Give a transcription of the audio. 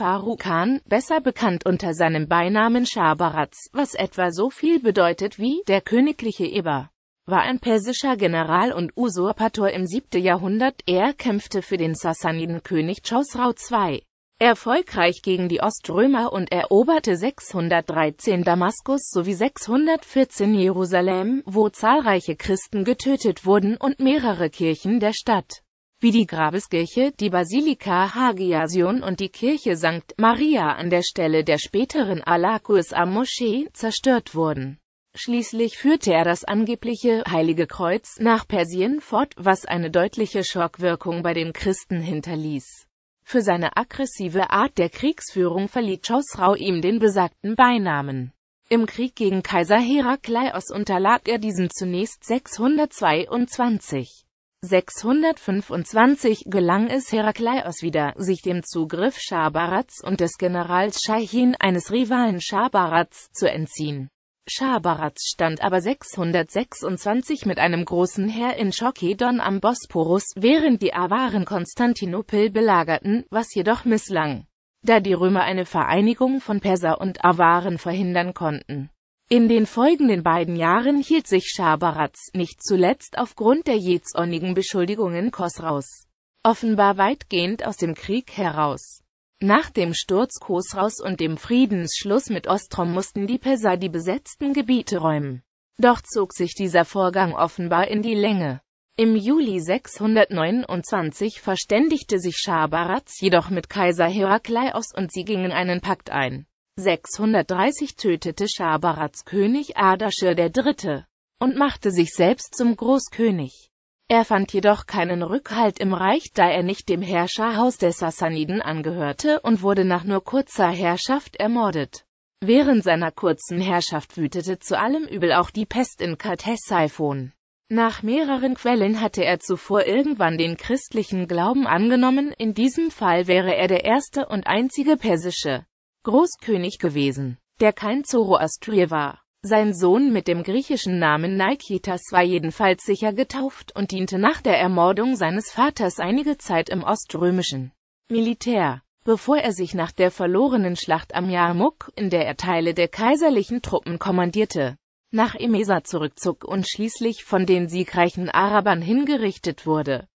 Farukan, besser bekannt unter seinem Beinamen Schabaratz, was etwa so viel bedeutet wie der königliche Eber, war ein persischer General und Usurpator im 7. Jahrhundert. Er kämpfte für den Sassanidenkönig Chosrau II erfolgreich gegen die Oströmer und eroberte 613 Damaskus sowie 614 Jerusalem, wo zahlreiche Christen getötet wurden und mehrere Kirchen der Stadt wie die Grabeskirche, die Basilika Hagia Sion und die Kirche St. Maria an der Stelle der späteren Alakus am Moschee, zerstört wurden. Schließlich führte er das angebliche Heilige Kreuz nach Persien fort, was eine deutliche Schockwirkung bei den Christen hinterließ. Für seine aggressive Art der Kriegsführung verlieh Chosrau ihm den besagten Beinamen. Im Krieg gegen Kaiser Herakleios unterlag er diesem zunächst 622. 625 gelang es Herakleios wieder, sich dem Zugriff Schabarats und des Generals Shahin, eines Rivalen Schabarats, zu entziehen. Schabarats stand aber 626 mit einem großen Heer in Chokedon am Bosporus, während die Awaren Konstantinopel belagerten, was jedoch misslang, da die Römer eine Vereinigung von Perser und Awaren verhindern konnten. In den folgenden beiden Jahren hielt sich Schabaratz, nicht zuletzt aufgrund der jähzornigen Beschuldigungen Kosraus, offenbar weitgehend aus dem Krieg heraus. Nach dem Sturz Kosraus und dem Friedensschluss mit Ostrom mussten die Perser die besetzten Gebiete räumen. Doch zog sich dieser Vorgang offenbar in die Länge. Im Juli 629 verständigte sich Schabaratz jedoch mit Kaiser Herakleios und sie gingen einen Pakt ein. 630 tötete Schabarats König Ardashir III. und machte sich selbst zum Großkönig. Er fand jedoch keinen Rückhalt im Reich, da er nicht dem Herrscherhaus der Sassaniden angehörte und wurde nach nur kurzer Herrschaft ermordet. Während seiner kurzen Herrschaft wütete zu allem Übel auch die Pest in Kartessaifon. Nach mehreren Quellen hatte er zuvor irgendwann den christlichen Glauben angenommen, in diesem Fall wäre er der erste und einzige persische Großkönig gewesen, der kein Zoroastrier war. Sein Sohn mit dem griechischen Namen Nikitas war jedenfalls sicher getauft und diente nach der Ermordung seines Vaters einige Zeit im oströmischen Militär, bevor er sich nach der verlorenen Schlacht am Yarmouk, in der er Teile der kaiserlichen Truppen kommandierte, nach Emesa zurückzog und schließlich von den siegreichen Arabern hingerichtet wurde.